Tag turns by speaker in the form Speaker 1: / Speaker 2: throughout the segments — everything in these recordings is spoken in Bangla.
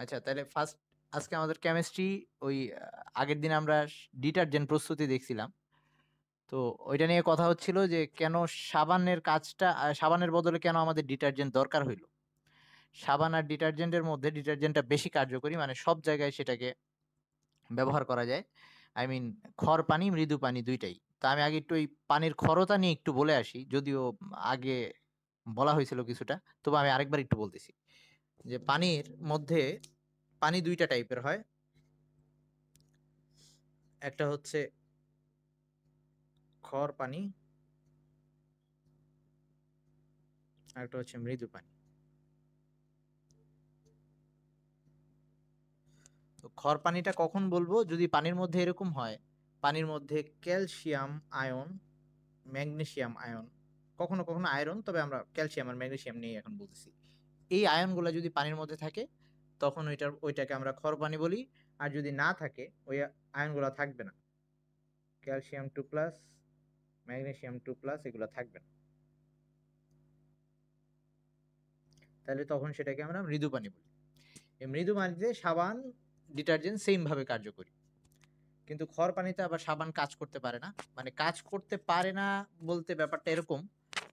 Speaker 1: আচ্ছা তাহলে ফার্স্ট আজকে আমাদের কেমিস্ট্রি ওই আগের দিন আমরা ডিটারজেন্ট প্রস্তুতি দেখছিলাম তো ওইটা নিয়ে কথা হচ্ছিল যে কেন সাবানের কাজটা সাবানের বদলে কেন আমাদের ডিটারজেন্ট দরকার হইল সাবান আর ডিটারজেন্টের মধ্যে ডিটারজেন্টটা বেশি কার্যকরী মানে সব জায়গায় সেটাকে ব্যবহার করা যায় আই মিন খড় পানি মৃদু পানি দুইটাই তা আমি আগে একটু ওই পানির খরতা নিয়ে একটু বলে আসি যদিও আগে বলা হয়েছিল কিছুটা তবে আমি আরেকবার একটু বলতেছি যে পানির মধ্যে পানি দুইটা টাইপের হয় একটা হচ্ছে খড় পানি একটা হচ্ছে মৃদু পানি তো খর পানিটা কখন বলবো যদি পানির মধ্যে এরকম হয় পানির মধ্যে ক্যালসিয়াম আয়ন ম্যাগনেসিয়াম আয়ন কখনো কখনো আয়রন তবে আমরা ক্যালসিয়াম আর ম্যাগনেসিয়াম নিয়ে এখন বলতেছি এই আয়নগুলো যদি পানির মধ্যে থাকে তখন ওইটার ওইটাকে আমরা খর পানি বলি আর যদি না থাকে ওই আয়নগুলো থাকবে না calcium two plus magnesium two plus এগুলো থাকবে না তাহলে তখন সেটাকে আমরা মৃদু পানি বলি এই মৃদু পানিতে সাবান ডিটারজেন্ট সেমভাবে কার্যকরী কিন্তু খর পানিতে আবার সাবান কাজ করতে পারে না মানে কাজ করতে পারে না বলতে ব্যাপারটা এরকম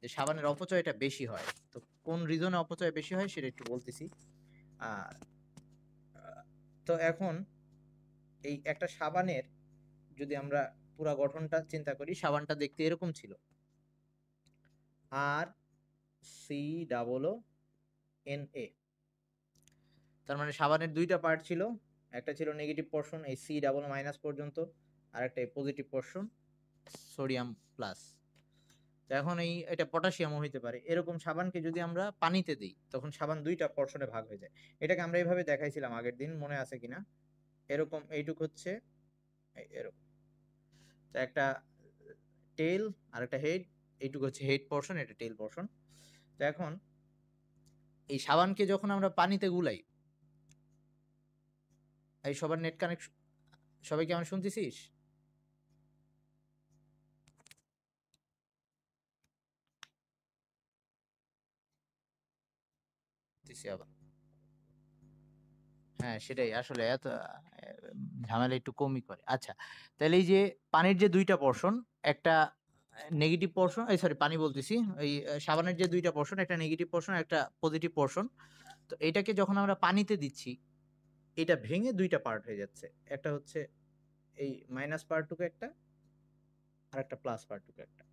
Speaker 1: যে সাবানের অপচয়টা বেশি হয় তো কোন রিজনে অপচয় বেশি হয় সেটা একটু বলতেছি তো এখন এই একটা সাবানের যদি আমরা পুরা গঠনটা চিন্তা করি সাবানটা দেখতে এরকম ছিল R C double O N A তার মানে সাবানের দুইটা পার্ট ছিল একটা ছিল নেগেটিভ পোর্শন এই সি ডাবল মাইনাস পর্যন্ত আর একটা পজিটিভ পোর্শন সোডিয়াম প্লাস তো এখন এই এটা পটাশিয়ামও হইতে পারে এরকম সাবানকে যদি আমরা পানিতে দিই তখন সাবান দুইটা পর্ষণে ভাগ হয়ে যায় এটাকে আমরা এইভাবে দেখাইছিলাম আগের দিন মনে আছে কিনা এরকম এইটুক হচ্ছে এরকম একটা টেল আর একটা হেড এইটুক হচ্ছে হেড পর্ষণ এটা টেল পর্ষণ তো এখন এই সাবানকে যখন আমরা পানিতে গুলাই এই সবার নেট কানেকশন সবাই কি আমার শুনতেছিস দিছি আবার হ্যাঁ সেটাই আসলে এত ঝামেলা একটু কমই করে আচ্ছা তাহলে এই যে পানির যে দুইটা পোর্শন একটা নেগেটিভ পোর্শন এই সরি পানি বলতেছি এই সাবানের যে দুইটা পোর্শন একটা নেগেটিভ পোর্শন একটা পজিটিভ পোর্শন তো এটাকে যখন আমরা পানিতে দিচ্ছি এটা ভেঙে দুইটা পার্ট হয়ে যাচ্ছে একটা হচ্ছে এই মাইনাস পার্টটুকু একটা আর একটা প্লাস পার্টটুকু একটা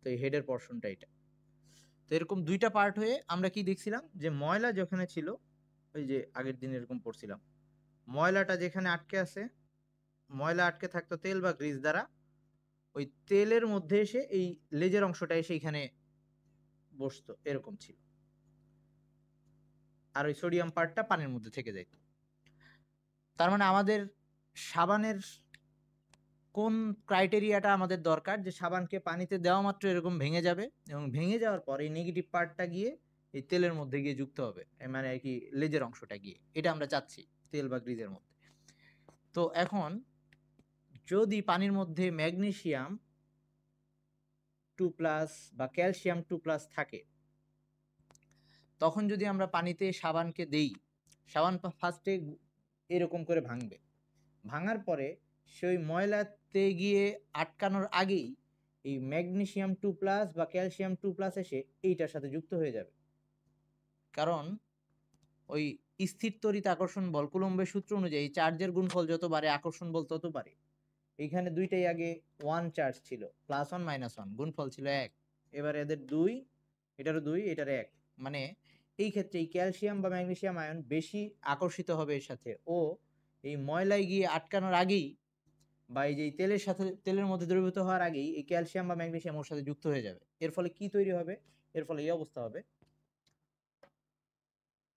Speaker 1: তো এই হেডের পোর্শনটা এটা তো এরকম দুইটা পার্ট হয়ে আমরা কি দেখছিলাম যে ময়লা যেখানে ছিল ওই যে আগের দিন এরকম পড়ছিলাম ময়লাটা যেখানে আটকে আছে ময়লা আটকে থাকতো তেল বা গ্রিজ দ্বারা ওই তেলের মধ্যে এসে এই লেজের অংশটা এসে এখানে বসতো এরকম ছিল আর ওই সোডিয়াম পার্টটা পানির মধ্যে থেকে যাইত তার মানে আমাদের সাবানের কোন ক্রাইটেরিয়াটা আমাদের দরকার যে সাবানকে পানিতে দেওয়া মাত্র এরকম ভেঙে যাবে এবং ভেঙে যাওয়ার পর এই নেগেটিভ পার্টটা গিয়ে এই তেলের মধ্যে গিয়ে যুক্ত হবে মানে আর কি লেজের অংশটা গিয়ে এটা আমরা চাচ্ছি তেল বা গ্রিজের মধ্যে তো এখন যদি পানির মধ্যে ম্যাগনেশিয়াম টু প্লাস বা ক্যালসিয়াম টু প্লাস থাকে তখন যদি আমরা পানিতে সাবানকে দেই সাবান ফার্স্টে এরকম করে ভাঙবে ভাঙার পরে সেই ময়লাতে গিয়ে আটকানোর আগেই এই ম্যাগনেশিয়াম টু প্লাস বা ক্যালসিয়াম টু প্লাস এসে এইটার সাথে যুক্ত হয়ে যাবে কারণ ওই স্থির তরিত আকর্ষণ বল কুলম্বের সূত্র অনুযায়ী চার্জের গুণফল যত বাড়ে আকর্ষণ বল তত বাড়ে এইখানে দুইটাই আগে ওয়ান চার্জ ছিল প্লাস ওয়ান মাইনাস ওয়ান গুণফল ছিল এক এবার এদের দুই এটারও দুই এটার এক মানে এই ক্ষেত্রে এই ক্যালসিয়াম বা ম্যাগনেশিয়াম আয়ন বেশি আকর্ষিত হবে এর সাথে ও এই ময়লায় গিয়ে আটকানোর আগেই বা এই যে তেলের সাথে তেলের মধ্যে দ্রবীভূত হওয়ার আগেই এই ক্যালসিয়াম বা ম্যাগনেশিয়াম ওর সাথে যুক্ত হয়ে যাবে এর ফলে কি তৈরি হবে এর ফলে এই অবস্থা হবে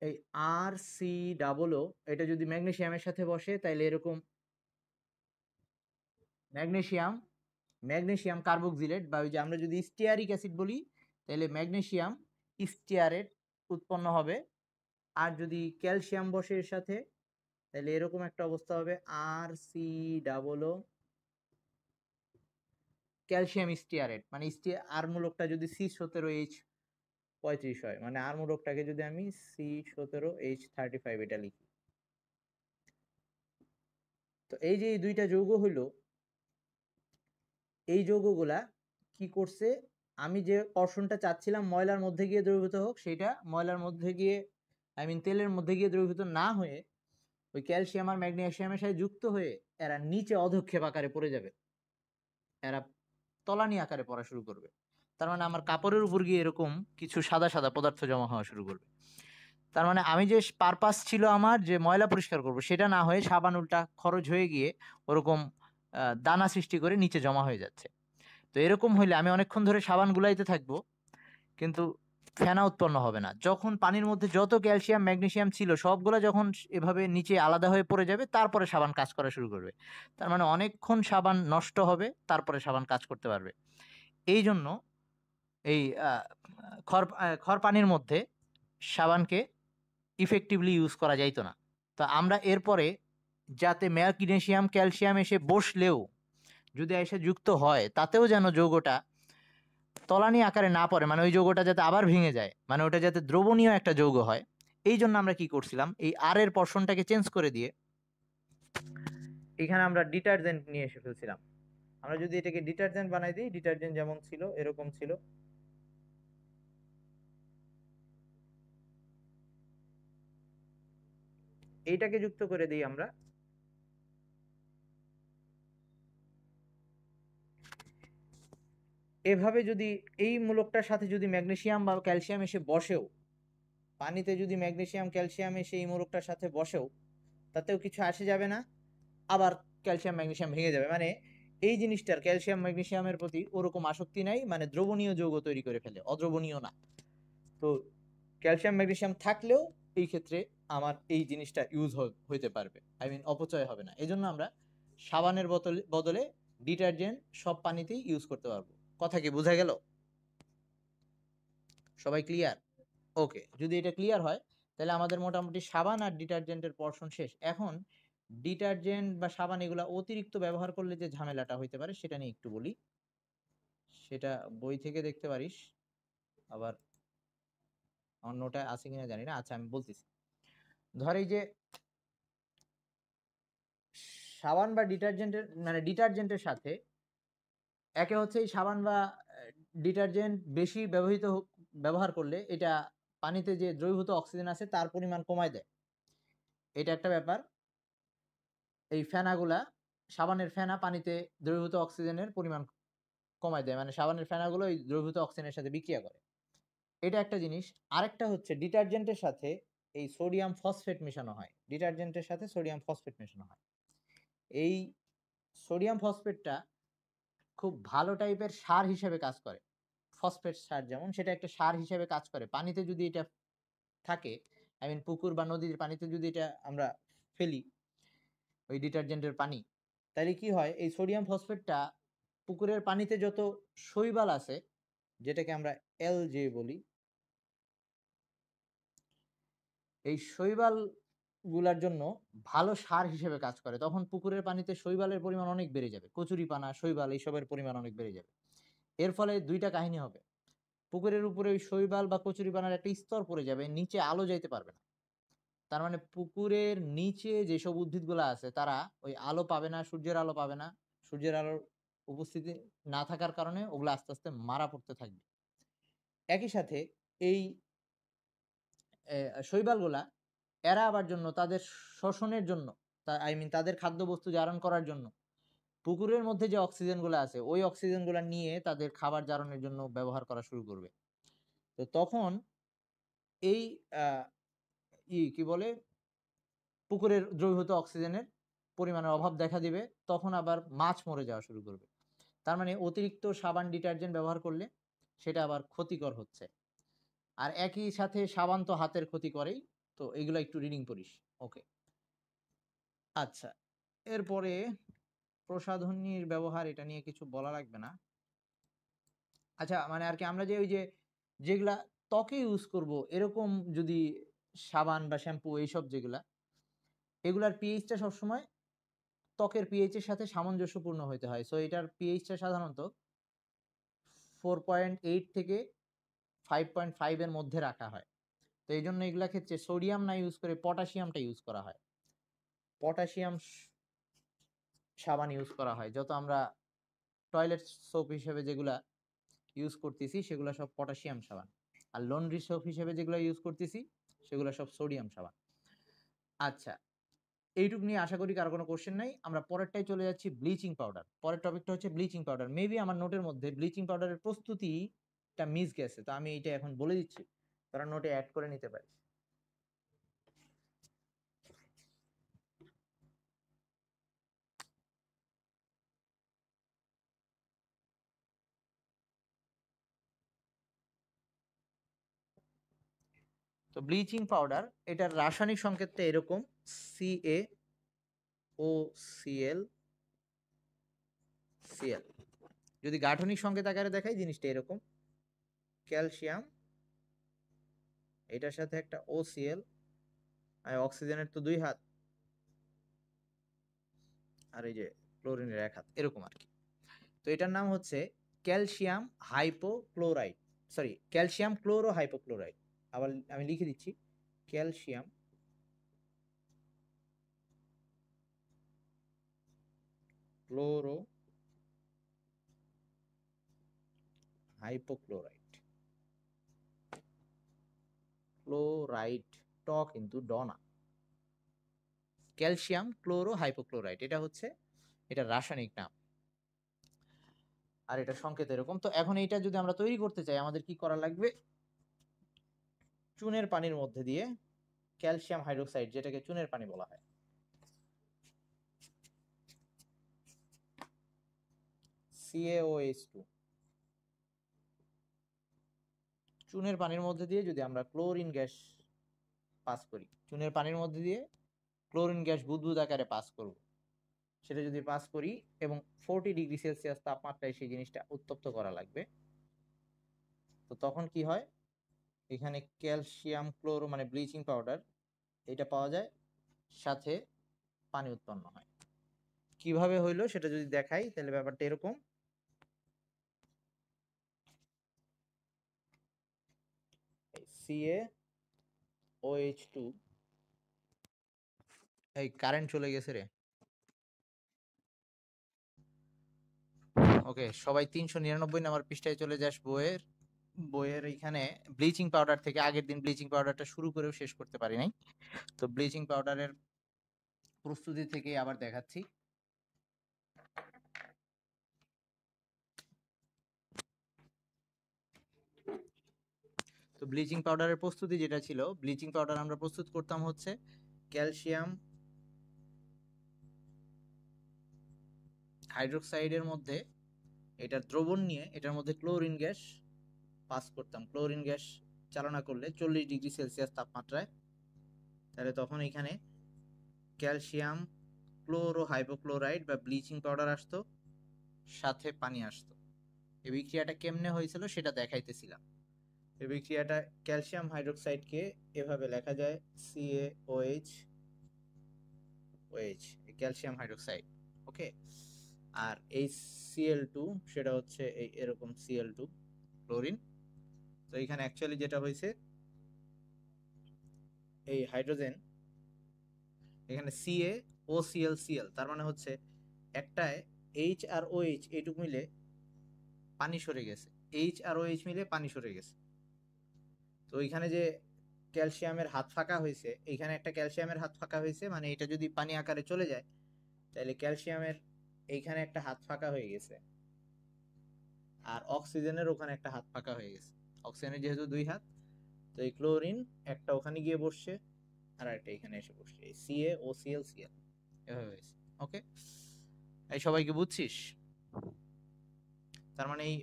Speaker 1: এই আর সি ডাবলও এটা যদি ম্যাগনেসিয়ামের সাথে বসে তাহলে এরকম ম্যাগনেসিয়াম ম্যাগনেসিয়াম কার্বক্সিলেট বা ওই যে আমরা যদি স্টিয়ারিক অ্যাসিড বলি তাহলে ম্যাগনেসিয়াম স্টিয়ারেট উৎপন্ন হবে আর যদি ক্যালসিয়াম বসে এর সাথে তাহলে এরকম একটা অবস্থা হবে R C double O calcium stearate মানে স্টিয়ার আর মূলকটা যদি সি সতেরো এইচ পঁয়ত্রিশ হয় মানে আর মূলকটাকে যদি আমি সি সতেরো এইচ থার্টি ফাইভ এটা লিখি তো এই যে দুইটা যৌগ হইল এই যৌগগুলা কি করছে আমি যে কর্ষণটা চাচ্ছিলাম ময়লার মধ্যে গিয়ে দ্রবীভূত হোক সেটা ময়লার মধ্যে গিয়ে আই মিন তেলের মধ্যে গিয়ে দ্রবীভূত না হয়ে ওই ক্যালসিয়াম আর ম্যাগনেশিয়ামের সাথে যুক্ত হয়ে এরা নিচে অধক্ষেপ আকারে পড়ে যাবে এরা তলানি আকারে পড়া শুরু করবে তার মানে আমার কাপড়ের উপর গিয়ে এরকম কিছু সাদা সাদা পদার্থ জমা হওয়া শুরু করবে তার মানে আমি যে পারপাস ছিল আমার যে ময়লা পরিষ্কার করব সেটা না হয়ে সাবান উল্টা খরচ হয়ে গিয়ে ওরকম দানা সৃষ্টি করে নিচে জমা হয়ে যাচ্ছে তো এরকম হইলে আমি অনেকক্ষণ ধরে সাবান গুলাইতে থাকবো কিন্তু ফেনা উৎপন্ন হবে না যখন পানির মধ্যে যত ক্যালসিয়াম ম্যাগনেশিয়াম ছিল সবগুলো যখন এভাবে নিচে আলাদা হয়ে পড়ে যাবে তারপরে সাবান কাজ করা শুরু করবে তার মানে অনেকক্ষণ সাবান নষ্ট হবে তারপরে সাবান কাজ করতে পারবে এই জন্য এই খড় খড় পানির মধ্যে সাবানকে ইফেক্টিভলি ইউজ করা যাইতো না তো আমরা এরপরে যাতে ম্যাগনেশিয়াম ক্যালসিয়াম এসে বসলেও যদি এসে যুক্ত হয় তাতেও যেন যৌগটা তলানি আকারে না পড়ে মানে ওই যৌগটা যাতে আবার ভেঙে যায় মানে ওটা যাতে দ্রবণীয় একটা যৌগ হয় এই জন্য আমরা কি করছিলাম এই আর এর পর্ষণটাকে চেঞ্জ করে দিয়ে এখানে আমরা ডিটারজেন্ট নিয়ে এসে ফেলছিলাম আমরা যদি এটাকে ডিটারজেন্ট বানাই দিই ডিটারজেন্ট যেমন ছিল এরকম ছিল এইটাকে যুক্ত করে দিই আমরা এভাবে যদি এই মূলকটার সাথে যদি ম্যাগনেশিয়াম বা ক্যালসিয়াম এসে বসেও পানিতে যদি ম্যাগনেশিয়াম ক্যালসিয়াম এসে এই মূলকটার সাথে বসেও তাতেও কিছু আসে যাবে না আবার ক্যালসিয়াম ম্যাগনেশিয়াম ভেঙে যাবে মানে এই জিনিসটার ক্যালসিয়াম ম্যাগনেশিয়ামের প্রতি ওরকম আসক্তি নাই মানে দ্রবণীয় যৌগ তৈরি করে ফেলে অদ্রবণীয় না তো ক্যালসিয়াম ম্যাগনেশিয়াম থাকলেও এই ক্ষেত্রে আমার এই জিনিসটা ইউজ হইতে পারবে আই মিন অপচয় হবে না এজন্য আমরা সাবানের বদলে ডিটারজেন্ট সব পানিতেই ইউজ করতে পারবো কথা কি বোঝা গেল সবাই ক্লিয়ার ওকে যদি এটা ক্লিয়ার হয় তাহলে আমাদের মোটামুটি সাবান আর ডিটারজেন্টের পর্ষণ শেষ এখন ডিটারজেন্ট বা সাবান এগুলো অতিরিক্ত ব্যবহার করলে যে ঝামেলাটা হইতে পারে সেটা নিয়ে একটু বলি সেটা বই থেকে দেখতে পারিস আবার অন্যটা আছে কিনা জানি না আচ্ছা আমি বলতেছি ধর এই যে সাবান বা ডিটারজেন্টের মানে ডিটারজেন্টের সাথে একে হচ্ছে এই সাবান বা ডিটারজেন্ট বেশি ব্যবহৃত ব্যবহার করলে এটা পানিতে যে দ্রবীভূত অক্সিজেন আছে তার পরিমাণ কমায় দেয় এটা একটা ব্যাপার এই ফেনাগুলা সাবানের ফেনা পানিতে দ্রবীভূত অক্সিজেনের পরিমাণ কমায় দেয় মানে সাবানের ফেনাগুলো এই দ্রবীভূত অক্সিজেনের সাথে বিক্রিয়া করে এটা একটা জিনিস আরেকটা হচ্ছে ডিটারজেন্টের সাথে এই সোডিয়াম ফসফেট মেশানো হয় ডিটারজেন্টের সাথে সোডিয়াম ফসফেট মেশানো হয় এই সোডিয়াম ফসফেটটা খুব ভালো টাইপের সার হিসেবে কাজ করে ফসফেট সার যেমন সেটা একটা সার হিসেবে কাজ করে পানিতে যদি এটা থাকে আই মিন পুকুর বা নদীর পানিতে যদি এটা আমরা ফেলি ওই ডিটারজেন্টের পানি তাহলে কি হয় এই সোডিয়াম ফসফেটটা পুকুরের পানিতে যত শৈবাল আছে যেটাকে আমরা এল জে বলি এই শৈবাল গুলার জন্য ভালো সার হিসেবে কাজ করে তখন পুকুরের পানিতে শৈবালের পরিমাণ অনেক বেড়ে যাবে কচুরি পানা শৈবাল এইসবের পরিমাণ অনেক বেড়ে যাবে এর ফলে দুইটা কাহিনী হবে পুকুরের উপরে ওই শৈবাল বা কচুরি পানার একটা স্তর পড়ে যাবে নিচে আলো যাইতে পারবে না তার মানে পুকুরের নিচে যেসব উদ্ভিদগুলো আছে তারা ওই আলো পাবে না সূর্যের আলো পাবে না সূর্যের আলোর উপস্থিতি না থাকার কারণে ওগুলো আস্তে আস্তে মারা পড়তে থাকবে একই সাথে এই শৈবালগুলা এরা আবার জন্য তাদের শ্বসনের জন্য আই মিন তাদের খাদ্যবস্তু জারণ করার জন্য পুকুরের মধ্যে যে অক্সিজেনগুলো আছে ওই অক্সিজেনগুলো নিয়ে তাদের খাবার জারণের জন্য ব্যবহার করা শুরু করবে তো তখন এই ই কি বলে পুকুরের দ্রবীভূত অক্সিজেনের পরিমাণের অভাব দেখা দিবে তখন আবার মাছ মরে যাওয়া শুরু করবে তার মানে অতিরিক্ত সাবান ডিটারজেন্ট ব্যবহার করলে সেটা আবার ক্ষতিকর হচ্ছে আর একই সাথে সাবান তো হাতের ক্ষতি করেই তো এগুলো একটু রিডিং করিস ওকে আচ্ছা এরপরে প্রসাধনীর ব্যবহার এটা নিয়ে কিছু বলা লাগবে না আচ্ছা মানে আর কি আমরা যে ওই যে যেগুলা ত্বকে ইউজ করব এরকম যদি সাবান বা শ্যাম্পু এইসব যেগুলা এগুলার পিএইচটা সবসময় ত্বকের পিএইচের সাথে সামঞ্জস্যপূর্ণ হতে হয় সো এটার পিএইচটা সাধারণত ফোর পয়েন্ট এইট থেকে ফাইভ পয়েন্ট ফাইভের মধ্যে রাখা হয় তো এই জন্য এগুলা ক্ষেত্রে সোডিয়াম না ইউজ করে পটাশিয়ামটা ইউজ করা হয় পটাশিয়াম সাবান ইউজ করা হয় যত আমরা টয়লেট সোপ হিসেবে যেগুলা ইউজ করতেছি সেগুলো সব পটাশিয়াম সাবান আর লন্ড্রি সোপ হিসেবে যেগুলো ইউজ করতেছি সেগুলো সব সোডিয়াম সাবান আচ্ছা এইটুক নিয়ে আশা করি কার কোনো কোশ্চেন নাই আমরা পরেরটাই চলে যাচ্ছি ব্লিচিং পাউডার পরের টপিকটা হচ্ছে ব্লিচিং পাউডার মেবি আমার নোটের মধ্যে ব্লিচিং পাউডারের প্রস্তুতিটা মিস গেছে তো আমি এটা এখন বলে দিচ্ছি তারা নোটে অ্যাড করে নিতে পারে তো ব্লিচিং পাউডার এটার রাসায়নিক সংকেতটা এরকম সিএ ও সিএল সিএল যদি গাঠনিক সংকেত আকারে দেখাই জিনিসটা এরকম ক্যালসিয়াম এটার সাথে একটা ওসিএল আর অক্সিজেনের তো দুই হাত আর এই যে ক্লোরিনের এক হাত এরকম আর কি তো এটার নাম হচ্ছে calcium hypochlorite sorry calcium chloro hypochlorite আবার আমি লিখে দিচ্ছি ক্যালসিয়াম ক্লোরো হাইপোক্লোরাইড ক্লোরাইড ট কিন্তু ড না ক্যালসিয়াম ক্লোরো হাইপোক্লোরাইড এটা হচ্ছে এটা রাসায়নিক নাম আর এটা সংকেত এরকম তো এখন এটা যদি আমরা তৈরি করতে চাই আমাদের কি করা লাগবে চুনের পানির মধ্যে দিয়ে ক্যালসিয়াম হাইড্রোক্সাইড যেটাকে চুনের পানি বলা হয় সিএওএইচ টু চুনের পানির মধ্যে দিয়ে যদি আমরা ক্লোরিন গ্যাস পাস করি চুনের পানির মধ্যে দিয়ে ক্লোরিন গ্যাস বুদবুদ আকারে পাস করব সেটা যদি পাস করি এবং ফোরটি ডিগ্রি সেলসিয়াস তাপমাত্রায় সেই জিনিসটা উত্তপ্ত করা লাগবে তো তখন কি হয় এখানে ক্যালসিয়াম ক্লোরো মানে ব্লিচিং পাউডার এটা পাওয়া যায় সাথে পানি উৎপন্ন হয় কিভাবে হইলো সেটা যদি দেখাই তাহলে ব্যাপারটা এরকম সিএ টু এই কারেন্ট চলে গেছে রে ওকে সবাই তিনশো নিরানব্বই নাম্বার পৃষ্ঠায় চলে যাস বইয়ের বইয়ের এইখানে ব্লিচিং পাউডার থেকে আগের দিন ব্লিচিং পাউডারটা শুরু করেও শেষ করতে পারি নাই তো ব্লিচিং পাউডারের প্রস্তুতি থেকে আবার দেখাচ্ছি তো ব্লিচিং পাউডারের প্রস্তুতি যেটা ছিল ব্লিচিং পাউডার আমরা প্রস্তুত করতাম হচ্ছে ক্যালসিয়াম হাইড্রোক্সাইডের মধ্যে এটার দ্রবণ নিয়ে এটার মধ্যে ক্লোরিন গ্যাস পাস করতাম ক্লোরিন গ্যাস চালনা করলে চল্লিশ ডিগ্রি সেলসিয়াস তাপমাত্রায় তাহলে তখন এখানে ক্যালসিয়াম ক্লোরো হাইপোক্লোরাইড বা ব্লিচিং পাউডার আসতো সাথে পানি আসতো এই বিক্রিয়াটা কেমনে হয়েছিল সেটা দেখাইতেছিলাম এই বিক্রিয়াটা ক্যালসিয়াম হাইড্রোক্সাইডকে এভাবে লেখা যায় C A O H O H calcium hydroxide okay আর এই সিএল টু সেটা হচ্ছে এই এরকম সিএল টু ক্লোরিন তো এখানে অ্যাকচুয়ালি যেটা হয়েছে এই হাইড্রোজেন এখানে সিএ ও সিএল সিএল তার মানে হচ্ছে একটায় এইচ আর ওএইচ এইচ এইটুকু মিলে পানি সরে গেছে এইচ আর ওএইচ মিলে পানি সরে গেছে তো এখানে যে ক্যালসিয়ামের হাত ফাঁকা হয়েছে এইখানে একটা ক্যালসিয়ামের হাত ফাঁকা হয়েছে মানে এটা যদি পানি আকারে চলে যায় তাহলে ক্যালসিয়ামের এইখানে একটা হাত ফাঁকা হয়ে গেছে আর অক্সিজেনের ওখানে একটা হাত ফাঁকা হয়ে গেছে অক্সিজেনের যেহেতু দুই হাত তো এই ক্লোরিন একটা ওখানে গিয়ে বসছে আর একটা এখানে এসে বসছে এই সিএ ও সিএল সিএল এভাবে হয়েছে ওকে এই সবাইকে বুঝছিস তার মানে এই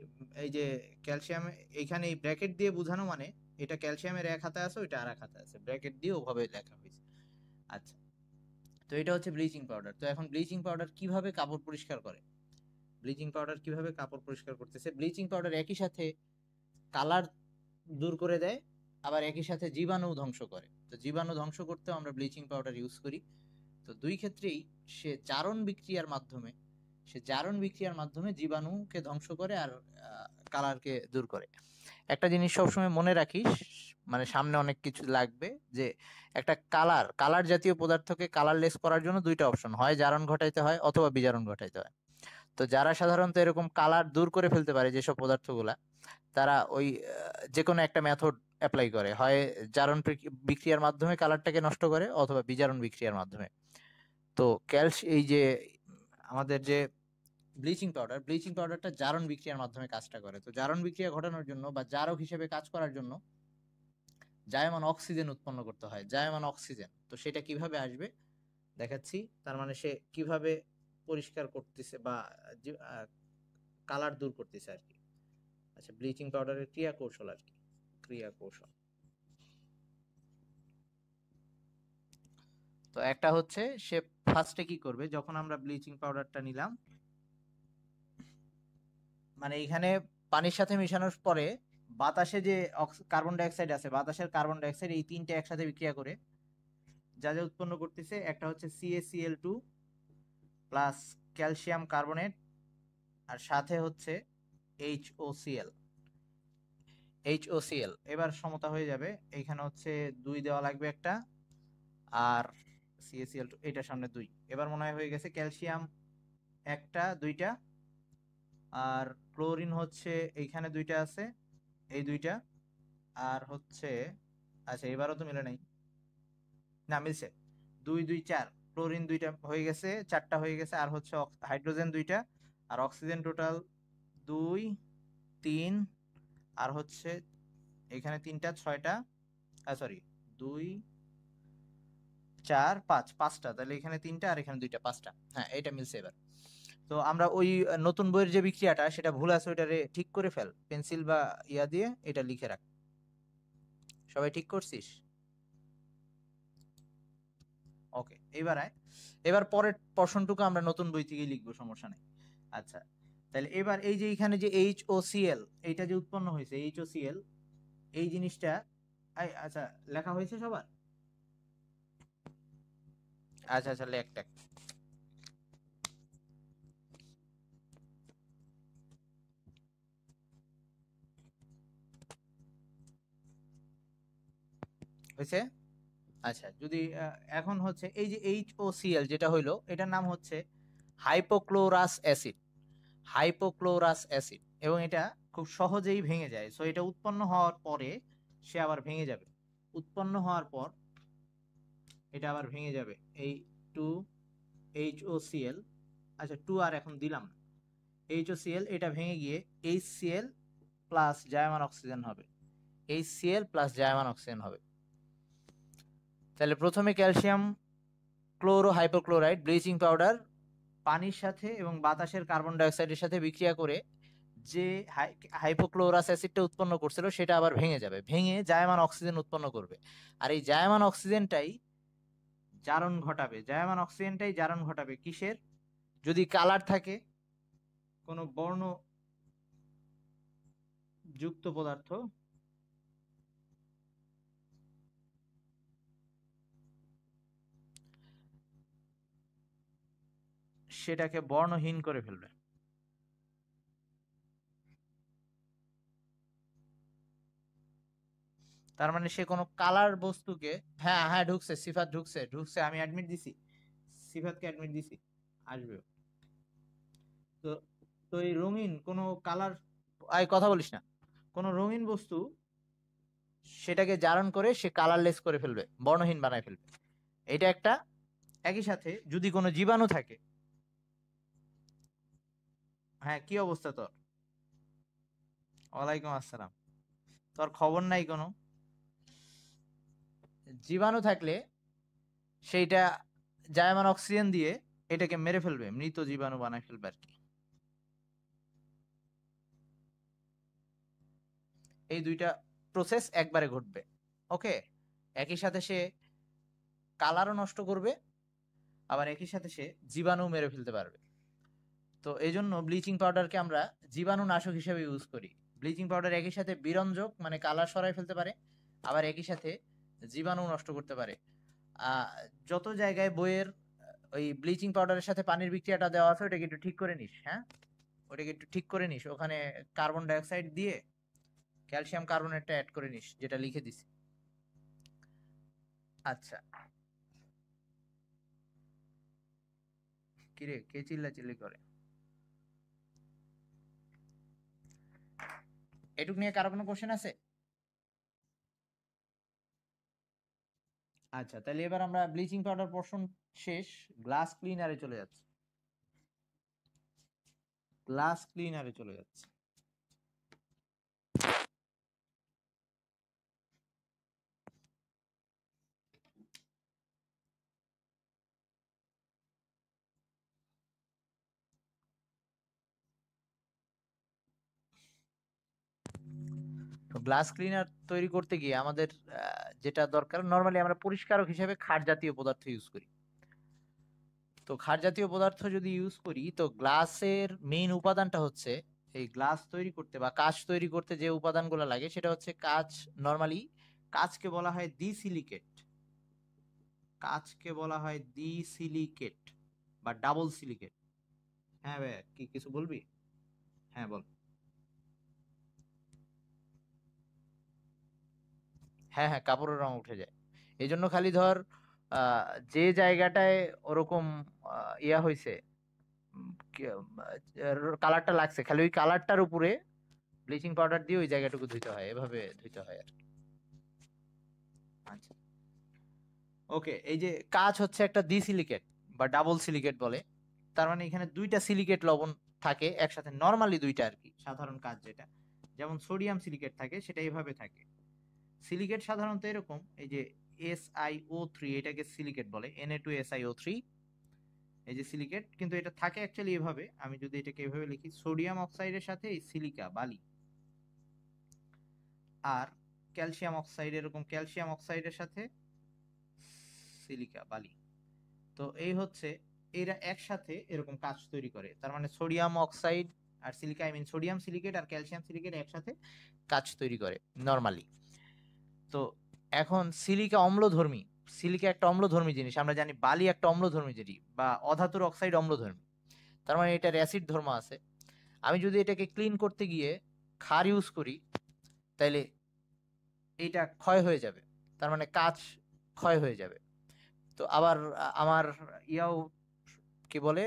Speaker 1: এই যে ক্যালসিয়াম এইখানে এই ব্র্যাকেট দিয়ে বোঝানো মানে এটা ক্যালসিয়ামের এক হাতে আছে ওইটা আর এক হাতে আছে ব্র্যাকেট দিয়ে ওভাবে লেখা হয়েছে আচ্ছা তো এটা হচ্ছে ব্লিচিং পাউডার তো এখন ব্লিচিং পাউডার কিভাবে কাপড় পরিষ্কার করে ব্লিচিং পাউডার কিভাবে কাপড় পরিষ্কার করতেছে ব্লিচিং পাউডার একই সাথে কালার দূর করে দেয় আবার একই সাথে জীবাণু ধ্বংস করে তো জীবাণু ধ্বংস করতেও আমরা ব্লিচিং পাউডার ইউজ করি তো দুই ক্ষেত্রেই সে চারণ বিক্রিয়ার মাধ্যমে সে জারণ বিক্রিয়ার মাধ্যমে জীবাণুকে ধ্বংস করে আর কালারকে দূর করে একটা জিনিস সবসময় মনে রাখিস মানে সামনে অনেক কিছু লাগবে যে একটা কালার কালার জাতীয় পদার্থকে কালারলেস করার জন্য দুইটা অপশন হয় জারণ ঘটাইতে হয় অথবা বিজারণ ঘটাইতে হয় তো যারা সাধারণত এরকম কালার দূর করে ফেলতে পারে যেসব পদার্থগুলা তারা ওই যে কোনো একটা মেথড অ্যাপ্লাই করে হয় জারণ বিক্রিয়ার মাধ্যমে কালারটাকে নষ্ট করে অথবা বিজারণ বিক্রিয়ার মাধ্যমে তো ক্যালস এই যে আমাদের যে ব্লিচিং পাউডার ব্লিচিং পাউডারটা জারণ বিক্রিয়ার মাধ্যমে কাজটা করে তো জারণ বিক্রিয়া ঘটানোর জন্য বা জারক হিসেবে কাজ করার জন্য জায়মান অক্সিজেন উৎপন্ন করতে হয় জায়মান অক্সিজেন তো সেটা কিভাবে আসবে দেখাচ্ছি তার মানে সে কিভাবে পরিষ্কার করতেছে বা কালার দূর করতেছে আর কি আচ্ছা ব্লিচিং পাউডারের ক্রিয়া কৌশল আর কি ক্রিয়া কৌশল তো একটা হচ্ছে সে ফার্স্টে কি করবে যখন আমরা ব্লিচিং পাউডারটা নিলাম মানে এখানে পানির সাথে মেশানোর পরে বাতাসে যে কার্বন ডাইঅক্সাইড আছে বাতাসের কার্বন ডাইঅক্সাইড এই তিনটা একসাথে বিক্রিয়া করে যা যা উৎপন্ন করতেছে একটা হচ্ছে C A C L two plus calcium carbonate আর সাথে হচ্ছে এইচওসিএল এইচওসিএল এবার সমতা হয়ে যাবে এখানে হচ্ছে দুই দেওয়া লাগবে একটা আর সিএসিএল টু এইটার সামনে দুই এবার মনে হয় হয়ে গেছে ক্যালসিয়াম একটা দুইটা আর ক্লোরিন হচ্ছে এইখানে দুইটা আছে এই দুইটা আর হচ্ছে আচ্ছা এবারও তো মিলে নাই না মিলছে দুই দুই চার ক্লোরিন দুইটা হয়ে গেছে চারটা হয়ে গেছে আর হচ্ছে হাইড্রোজেন দুইটা আর অক্সিজেন টোটাল দুই তিন আর হচ্ছে এখানে তিনটা ছয়টা সরি দুই চার পাঁচ পাঁচটা তাহলে এখানে তিনটা আর এখানে দুইটা পাঁচটা হ্যাঁ এটা মিলছে এবার তো আমরা ওই নতুন বইয়ের যে বিক্রিয়াটা সেটা ভুল আছে ওইটারে ঠিক করে ফেল পেন্সিল বা ইয়া দিয়ে এটা লিখে রাখ সবাই ঠিক করছিস ওকে এবার আয় এবার পরের পশনটুকু আমরা নতুন বই থেকেই লিখবো সমস্যা নেই আচ্ছা তাহলে এবার এই যে এখানে যে এইচ ও সিএল এইটা যে উৎপন্ন হয়েছে এইচ ও সিএল এই জিনিসটা আচ্ছা লেখা হয়েছে সবার আচ্ছা আচ্ছা লেখ টেক হয়েছে আচ্ছা যদি এখন হচ্ছে এই যে এইচ ও সিএল যেটা হইলো এটার নাম হচ্ছে হাইপোক্লোরাস অ্যাসিড হাইপোক্লোরাস অ্যাসিড এবং এটা খুব সহজেই ভেঙে যায় সো এটা উৎপন্ন হওয়ার পরে সে আবার ভেঙে যাবে উৎপন্ন হওয়ার পর এটা আবার ভেঙে যাবে এই টু এইচ ও সিএল আচ্ছা টু আর এখন দিলাম এইচ ও সিএল এটা ভেঙে গিয়ে এইচ সিএল প্লাস জায়মান অক্সিজেন হবে এইচ সিএল প্লাস জায়মান অক্সিজেন হবে তাহলে প্রথমে calcium chloro hypochlorite bleaching powder পানির সাথে এবং বাতাসের কার্বন ডাইঅক্সাইডের সাথে বিক্রিয়া করে যে হাইপোক্লোরাস অ্যাসিডটা উৎপন্ন করছিল সেটা আবার ভেঙে যাবে ভেঙে জায়মান অক্সিজেন উৎপন্ন করবে আর এই জায়মান অক্সিজেনটাই জারণ ঘটাবে জায়মান অক্সিজেনটাই জারণ ঘটাবে কিসের যদি কালার থাকে কোনো বর্ণ যুক্ত পদার্থ সেটাকে বর্ণহীন করে ফেলবে তার মানে সে কোনো কালার বস্তুকে হ্যাঁ হ্যাঁ ঢুকছে সিফাত ঢুকছে ঢুকছে আমি অ্যাডমিট দিছি সিফাতকে অ্যাডমিট দিছি আসবে তো তো এই রঙিন কোনো কালার আই কথা বলিস না কোনো রঙিন বস্তু সেটাকে জারণ করে সে কালারলেস করে ফেলবে বর্ণহীন বানায় ফেলবে এটা একটা একই সাথে যদি কোনো জীবাণু থাকে হ্যাঁ কি অবস্থা তোর ওয়ালাইকুম আসসালাম তোর খবর নাই কোনো জীবাণু থাকলে সেইটা জায়মান অক্সিজেন দিয়ে এটাকে মেরে ফেলবে মৃত জীবাণু বানায় ফেলবে আর কি এই দুইটা প্রসেস একবারে ঘটবে ওকে একই সাথে সে কালারও নষ্ট করবে আবার একই সাথে সে জীবাণু মেরে ফেলতে পারবে তো এই জন্য ব্লিচিং পাউডারকে আমরা জীবাণুনাশক হিসেবে ইউজ করি ব্লিচিং পাউডার একই সাথে বিরঞ্জক মানে কালার সরাই ফেলতে পারে আবার একই সাথে জীবাণু নষ্ট করতে পারে যত জায়গায় বইয়ের ওই ব্লিচিং পাউডারের সাথে পানির বিক্রিয়াটা দেওয়া আছে ওটাকে একটু ঠিক করে নিস হ্যাঁ ওটাকে একটু ঠিক করে নিস ওখানে কার্বন ডাইঅক্সাইড দিয়ে ক্যালসিয়াম কার্বনেটটা অ্যাড করে নিস যেটা লিখে দিস আচ্ছা কিরে কে চিল্লা চিল্লি করে এটুক নিয়ে কারো কোনো কোশ্চেন আছে আচ্ছা তাহলে এবার আমরা ব্লিচিং পাউডার পোর্শন শেষ গ্লাস ক্লিনারে চলে যাচ্ছে গ্লাস ক্লিনারে চলে যাচ্ছে গ্লাস ক্লিনার তৈরি করতে গিয়ে আমাদের যেটা দরকার নর্মালি আমরা পরিষ্কারক হিসেবে খাট জাতীয় পদার্থ ইউজ করি তো খাট জাতীয় পদার্থ যদি ইউজ করি তো গ্লাসের মেইন উপাদানটা হচ্ছে এই গ্লাস তৈরি করতে বা কাঁচ তৈরি করতে যে উপাদানগুলো লাগে সেটা হচ্ছে কাঁচ নর্মালি কাঁচকে বলা হয় দি সিলিকেট কাঁচকে বলা হয় দি সিলিকেট বা ডাবল সিলিকেট হ্যাঁ ভাই কি কিছু বলবি হ্যাঁ বল হ্যাঁ হ্যাঁ কাপড়ের রং উঠে যায় এই জন্য খালি ধর যে জায়গাটায় ওরকম ইয়া হয়েছে কালারটা লাগছে খালি ওই কালারটার উপরে ব্লিচিং পাউডার দিয়ে ওই জায়গাটুকু ধুইতে হয় এভাবে ধুইতে হয় আর আচ্ছা ওকে এই যে কাজ হচ্ছে একটা দ্বি সিলিকেট বা ডাবল সিলিকেট বলে তার মানে এখানে দুইটা সিলিকেট লবণ থাকে একসাথে নর্মালি দুইটা আর কি সাধারণ কাজ যেটা যেমন সোডিয়াম সিলিকেট থাকে সেটা এভাবে থাকে সিলিকেট সাধারণত এরকম এই যে এস আই ও থ্রি এটাকে সিলিকেট বলে N A two S I O three এই যে সিলিকেট কিন্তু এটা থাকে অ্যাকচুয়ালি এভাবে আমি যদি এটাকে এভাবে লিখি সোডিয়াম অক্সাইডের সাথে এই সিলিকা বালি আর ক্যালসিয়াম অক্সাইড এরকম ক্যালসিয়াম অক্সাইডের সাথে সিলিকা বালি তো এই হচ্ছে এরা একসাথে এরকম কাজ তৈরি করে তার মানে সোডিয়াম অক্সাইড আর silica I mean sodium silicate আর ক্যালসিয়াম সিলিকেট একসাথে কাজ তৈরি করে নর্মালি তো এখন সিলিকা অম্লধর্মী সিলিকা একটা অম্লধর্মী জিনিস আমরা জানি বালি একটা অম্লধর্মী যেটি বা অধাতুর অক্সাইড অম্লধর্মী তার মানে এটার অ্যাসিড ধর্ম আছে আমি যদি এটাকে ক্লিন করতে গিয়ে ক্ষার ইউজ করি তাইলে এটা ক্ষয় হয়ে যাবে তার মানে কাজ ক্ষয় হয়ে যাবে তো আবার আমার ইয়াও কি বলে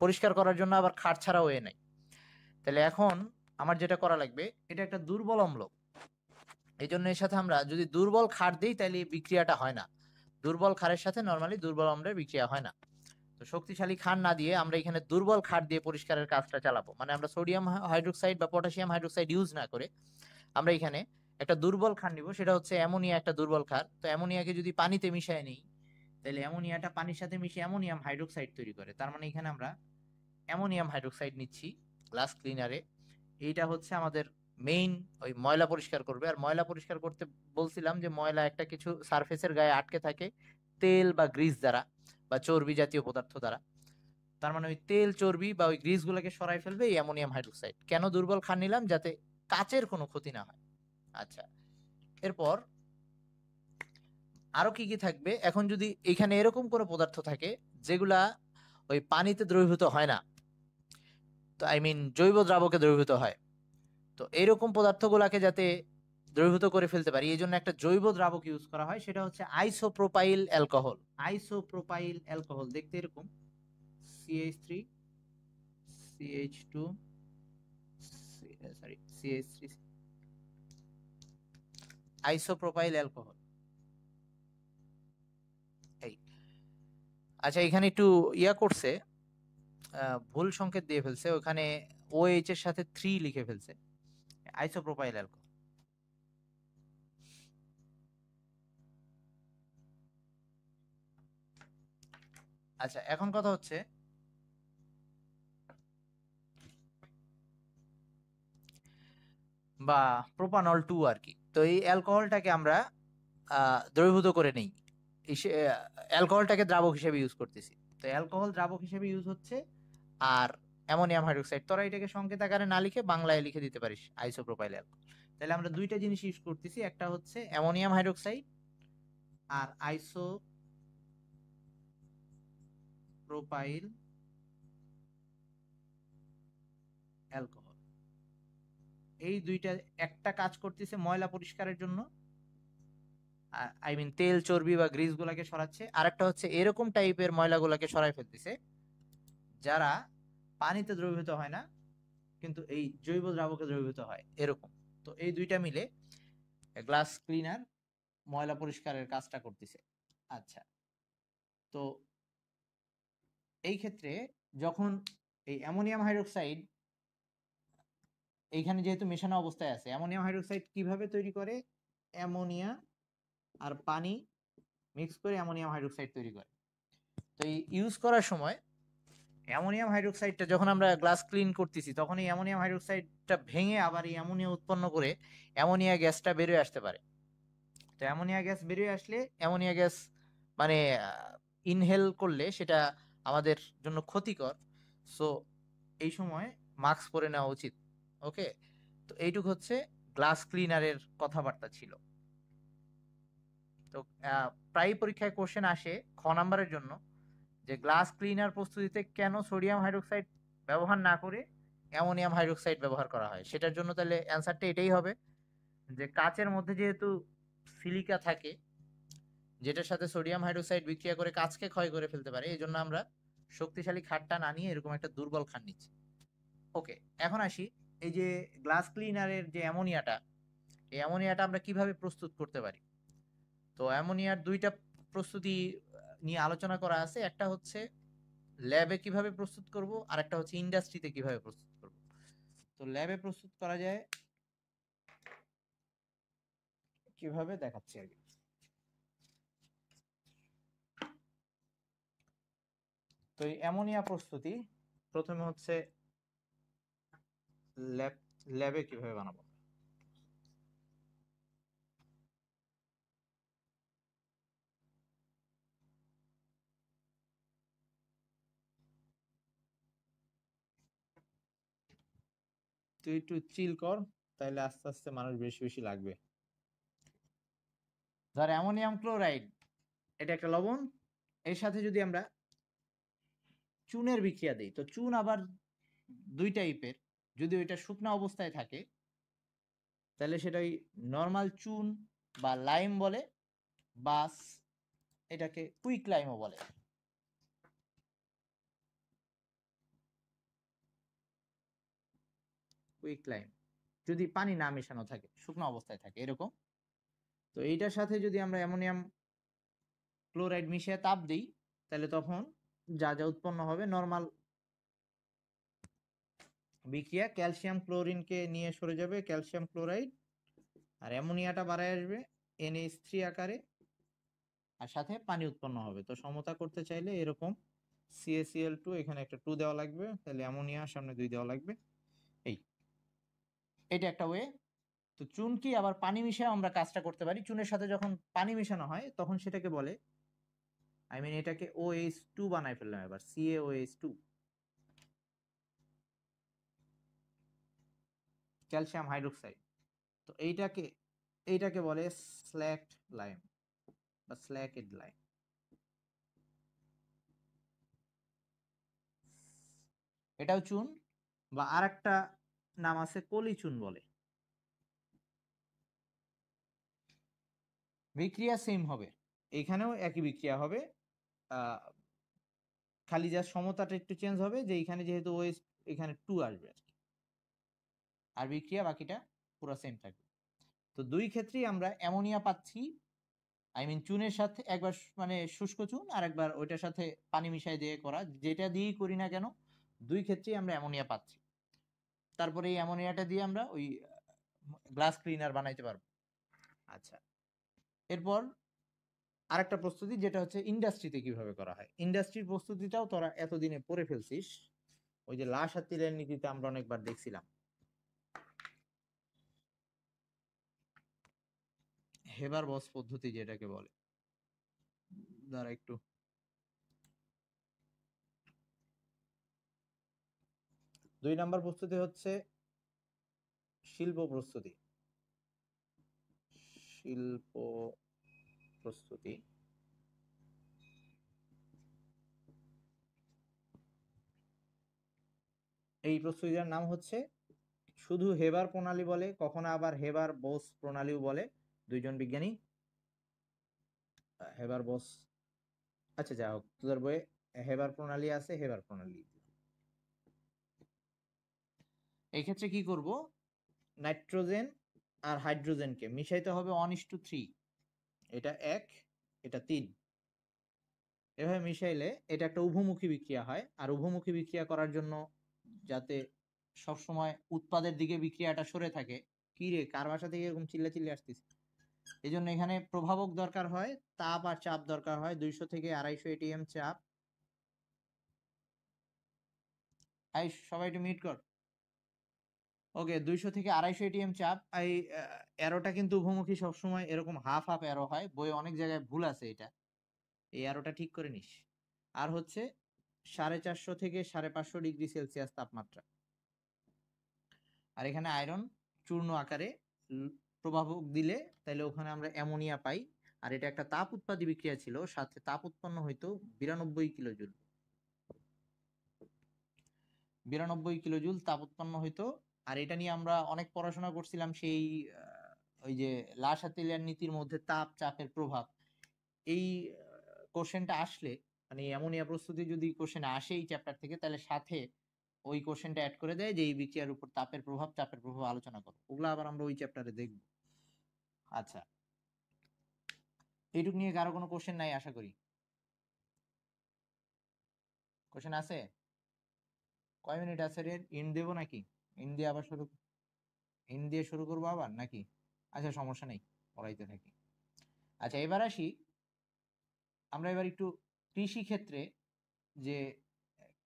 Speaker 1: পরিষ্কার করার জন্য আবার খাট ছাড়াও এ নাই তাহলে এখন আমার যেটা করা লাগবে এটা একটা দুর্বল অম্ল এই জন্য এর সাথে আমরা যদি দুর্বল খার দিই তাহলে বিক্রিয়াটা হয় না দুর্বল ক্ষারের সাথে নর্মালি দুর্বল অম্লের বিক্রিয়া হয় না তো শক্তিশালী খার না দিয়ে আমরা এখানে দুর্বল খার দিয়ে পরিষ্কারের কাজটা চালাবো মানে আমরা সোডিয়াম হাইড্রোক্সাইড বা পটাশিয়াম হাইড্রোক্সাইড ইউজ না করে আমরা এখানে একটা দুর্বল খার নিব সেটা হচ্ছে অ্যামোনিয়া একটা দুর্বল খার তো অ্যামোনিয়াকে যদি পানিতে মিশায় নেই তাহলে অ্যামোনিয়াটা পানির সাথে মিশিয়ে অ্যামোনিয়াম হাইড্রোক্সাইড তৈরি করে তার মানে এখানে আমরা অ্যামোনিয়াম হাইড্রোক্সাইড নিচ্ছি গ্লাস ক্লিনারে এইটা হচ্ছে আমাদের মেইন ওই ময়লা পরিষ্কার করবে আর ময়লা পরিষ্কার করতে বলছিলাম যে ময়লা একটা কিছু সারফেসের গায়ে আটকে থাকে তেল বা গ্রিস দ্বারা বা চর্বি জাতীয় পদার্থ দ্বারা তার মানে ওই তেল চর্বি বা ওই গ্রিসগুলোকে সরাই ফেলবে এই অ্যামোনিয়াম হাইড্রোক্সাইড কেন দুর্বল খান নিলাম যাতে কাচের কোনো ক্ষতি না হয় আচ্ছা এরপর আরও কি কি থাকবে এখন যদি এখানে এরকম কোনো পদার্থ থাকে যেগুলা ওই পানিতে দ্রবীভূত হয় না তো আই মিন জৈব দ্রাবকে দ্রবীভূত হয় তো এরকম পদার্থগুলোকে যাতে দ্রবীভূত করে ফেলতে পারি এই জন্য একটা জৈব দ্রাবক ইউজ করা হয় সেটা হচ্ছে আইসোপ্রোপাইল অ্যালকোহল আইসোপ্রোপাইল অ্যালকোহল দেখতে এরকম C H three C H two sorry C H three isopropyl alcohol এই আচ্ছা এখানে একটু ইয়া করছে ভুল সংকেত দিয়ে ফেলছে ওখানে ও এইচ এর সাথে থ্রি লিখে ফেলছে আইসোপ্রোপাইল অ্যালকোহল আচ্ছা এখন কথা হচ্ছে বা প্রোপানল টু আর কি তো এই অ্যালকোহলটাকে আমরা দ্রবীভূত করে নেই অ্যালকোহলটাকে দ্রাবক হিসেবে ইউজ করতেছি তো অ্যালকোহল দ্রাবক হিসেবে ইউজ হচ্ছে আর অ্যামোনিয়াম হাইড্রোক্সাইড তোরা এটাকে সংকেত আকারে না লিখে বাংলায় লিখে দিতে পারিস আইসোপ্রোপাইল তাহলে আমরা দুইটা জিনিস ইউজ করতেছি একটা হচ্ছে অ্যামোনিয়াম হাইড্রোক্সাইড আর আইসো প্রোপাইল অ্যালকোহল এই দুইটা একটা কাজ করতেছে ময়লা পরিষ্কারের জন্য আই মিন তেল চর্বি বা গ্রিজগুলোকে সরাচ্ছে আরেকটা হচ্ছে এরকম টাইপের ময়লাগুলোকে সরাই ফেলতেছে যারা পানিতে দ্রবীভূত হয় না কিন্তু এই জৈব দ্রাবকে দ্রবীভূত হয় এরকম তো এই দুইটা মিলে গ্লাস ক্লিনার ময়লা পরিষ্কারের কাজটা করতেছে আচ্ছা তো এই ক্ষেত্রে যখন এই অ্যামোনিয়াম হাইড্রোক্সাইড এইখানে যেহেতু মেশানো অবস্থায় আছে অ্যামোনিয়াম হাইড্রোক্সাইড কিভাবে তৈরি করে অ্যামোনিয়া আর পানি মিক্স করে অ্যামোনিয়াম হাইড্রোক্সাইড তৈরি করে তো এই ইউজ করার সময় অ্যামোনিয়াম হাইড্রোক্সাইডটা যখন আমরা গ্লাস ক্লিন করতেছি তখন এই অ্যামোনিয়াম হাইড্রোক্সাইডটা ভেঙে আবার এই অ্যামোনিয়া উৎপন্ন করে অ্যামোনিয়া গ্যাসটা বেরিয়ে আসতে পারে তো অ্যামোনিয়া গ্যাস বেরিয়ে আসলে অ্যামোনিয়া গ্যাস মানে ইনহেল করলে সেটা আমাদের জন্য ক্ষতিকর সো এই সময় মাস্ক পরে নেওয়া উচিত ওকে তো এইটুক হচ্ছে গ্লাস ক্লিনারের কথাবার্তা ছিল তো প্রায় পরীক্ষায় কোশ্চেন আসে খ নাম্বারের জন্য যে গ্লাস ক্লিনার প্রস্তুতিতে কেন সোডিয়াম হাইড্রোক্সাইড ব্যবহার না করে অ্যামোনিয়াম হাইড্রোক্সাইড ব্যবহার করা হয় সেটার জন্য তাহলে অ্যান্সারটা এটাই হবে যে কাচের মধ্যে যেহেতু সিলিকা থাকে যেটার সাথে সোডিয়াম হাইড্রোক্সাইড বিক্রিয়া করে কাচকে ক্ষয় করে ফেলতে পারে এই জন্য আমরা শক্তিশালী খাটটা না নিয়ে এরকম একটা দুর্বল খাট নিচ্ছি ওকে এখন আসি এই যে গ্লাস ক্লিনারের যে অ্যামোনিয়াটা এই অ্যামোনিয়াটা আমরা কিভাবে প্রস্তুত করতে পারি তো অ্যামোনিয়ার দুইটা প্রস্তুতি নিয়ে আলোচনা করা আছে একটা হচ্ছে ল্যাবে কিভাবে প্রস্তুত করব আর একটা হচ্ছে ইন্ডাস্ট্রিতে কিভাবে প্রস্তুত করব তো ল্যাবে প্রস্তুত করা যায় কিভাবে দেখাচ্ছি আগে তো এই অ্যামোনিয়া প্রস্তুতি প্রথমে হচ্ছে ল্যাব ল্যাবে কিভাবে বানাবো তুই একটু চিল কর তাহলে আস্তে আস্তে মানুষ বেশি বেশি লাগবে ধর অ্যামোনিয়াম ক্লোরাইড এটা একটা লবণ এর সাথে যদি আমরা চুনের বিক্রিয়া দিই তো চুন আবার দুই টাইপের যদি ওইটা শুকনো অবস্থায় থাকে তাহলে সেটাই নর্মাল চুন বা লাইম বলে বাস এটাকে কুইক লাইমও বলে কুইক লাইম যদি পানি না মেশানো থাকে শুকনো অবস্থায় থাকে এরকম তো এইটার সাথে যদি আমরা অ্যামোনিয়াম ক্লোরাইড মিশিয়ে তাপ দিই তাহলে তখন যা যা উৎপন্ন হবে নর্মাল বিক্রিয়া ক্যালসিয়াম ক্লোরিনকে নিয়ে সরে যাবে ক্যালসিয়াম ক্লোরাইড আর অ্যামোনিয়াটা বাড়ায় আসবে এনএইচ থ্রি আকারে আর সাথে পানি উৎপন্ন হবে তো সমতা করতে চাইলে এরকম সিএসিএল টু এখানে একটা টু দেওয়া লাগবে তাহলে অ্যামোনিয়া সামনে দুই দেওয়া লাগবে এটা একটা ওয়ে তো চুনকি আবার পানি মিশিয়ে আমরা কাজটা করতে পারি চুনের সাথে যখন পানি মেশানো হয় তখন সেটাকে বলে আই মিন এটাকে ও এইচ টু বানায় ফেললাম এবার C A O H two calcium hydroxide তো এইটাকে এইটাকে বলে স্ল্যাকড লাইম বা স্ল্যাকেড লাইম এটাও চুন বা আর একটা নাম আছে পলিচুন বলে বিক্রিয়া সেম হবে এখানেও একই বিক্রিয়া হবে খালি যার সমতাটা একটু চেঞ্জ হবে যে এখানে যেহেতু ওয়েস এখানে টু আসবে আর আর বিক্রিয়া বাকিটা পুরো সেম থাকবে তো দুই ক্ষেত্রেই আমরা অ্যামোনিয়া পাচ্ছি আই মিন চুনের সাথে একবার মানে শুষ্ক চুন আর একবার ওইটার সাথে পানি মিশাই দিয়ে করা যেটা দিয়েই করি না কেন দুই ক্ষেত্রেই আমরা অ্যামোনিয়া পাচ্ছি তারপরে এই অ্যামোনিয়াটা দিয়ে আমরা ওই গ্লাস ক্লিনার বানাইতে পারবো আচ্ছা এরপর আরেকটা প্রস্তুতি যেটা হচ্ছে ইন্ডাস্ট্রিতে কিভাবে করা হয় ইন্ডাস্ট্রির প্রস্তুতিটাও তোরা এতদিনে পরে ফেলছিস ওই যে লাশ আর তিলের নীতিতে আমরা অনেকবার দেখছিলাম হেবার বস পদ্ধতি যেটাকে বলে দাঁড়া একটু দুই নম্বর প্রস্তুতি হচ্ছে শিল্প প্রস্তুতি শিল্প প্রস্তুতি এই প্রস্তুতিটার নাম হচ্ছে শুধু হেবার প্রণালী বলে কখনো আবার হেবার বোস প্রণালীও বলে দুইজন বিজ্ঞানী হেবার বোস আচ্ছা যাই হোক তোদের বইয়ে হেবার প্রণালী আছে হেবার প্রণালী এক্ষেত্রে কি করব নাইট্রোজেন আর হাইড্রোজেনকে মিশাইতে হবে ওয়ান ইস টু থ্রি এটা এক এটা তিন এভাবে মিশাইলে এটা একটা উভমুখী বিক্রিয়া হয় আর উভমুখী বিক্রিয়া করার জন্য যাতে সবসময় উৎপাদের দিকে বিক্রিয়াটা সরে থাকে কি রে কার বাসা থেকে এরকম চিল্লা চিল্লে আসতেছে এই জন্য এখানে প্রভাবক দরকার হয় তাপ আর চাপ দরকার হয় দুইশো থেকে আড়াইশো এটিএম চাপ আই সবাই একটু মিট কর ওকে দুইশো থেকে আড়াইশো এটিএম চাপ এই অ্যারোটা কিন্তু উভমুখী সবসময় এরকম হাফ হাফ অ্যারো হয় বই অনেক জায়গায় ভুল আছে এটা এই অ্যারোটা ঠিক করে নিস আর হচ্ছে সাড়ে চারশো থেকে সাড়ে পাঁচশো ডিগ্রি সেলসিয়াস তাপমাত্রা আর এখানে আয়রন চূর্ণ আকারে প্রভাবক দিলে তাহলে ওখানে আমরা অ্যামোনিয়া পাই আর এটা একটা তাপ উৎপাদী বিক্রিয়া ছিল সাথে তাপ উৎপন্ন হইতো বিরানব্বই কিলোজুল বিরানব্বই কিলোজুল তাপ উৎপন্ন হইতো আর এটা নিয়ে আমরা অনেক পড়াশোনা করছিলাম সেই ওই যে লাশাতিলিয়ার নীতির মধ্যে তাপ চাপের প্রভাব এই কোশ্চেনটা আসলে মানে অ্যামোনিয়া প্রস্তুতি যদি কোশ্চেন আসে এই চ্যাপ্টার থেকে তাহলে সাথে ওই কোশ্চেনটা অ্যাড করে দেয় যে এই বিক্রিয়ার উপর তাপের প্রভাব চাপের প্রভাব আলোচনা করো ওগুলো আবার আমরা ওই চ্যাপ্টারে দেখব আচ্ছা এইটুক নিয়ে কারো কোনো কোশ্চেন নাই আশা করি কোশ্চেন আছে কয় মিনিট আছে রে ইন দেবো নাকি ইন আবার শুরু ইন শুরু করবো আবার নাকি আচ্ছা সমস্যা নেই পড়াইতে থাকি আচ্ছা এবার আসি আমরা এবার একটু কৃষি ক্ষেত্রে যে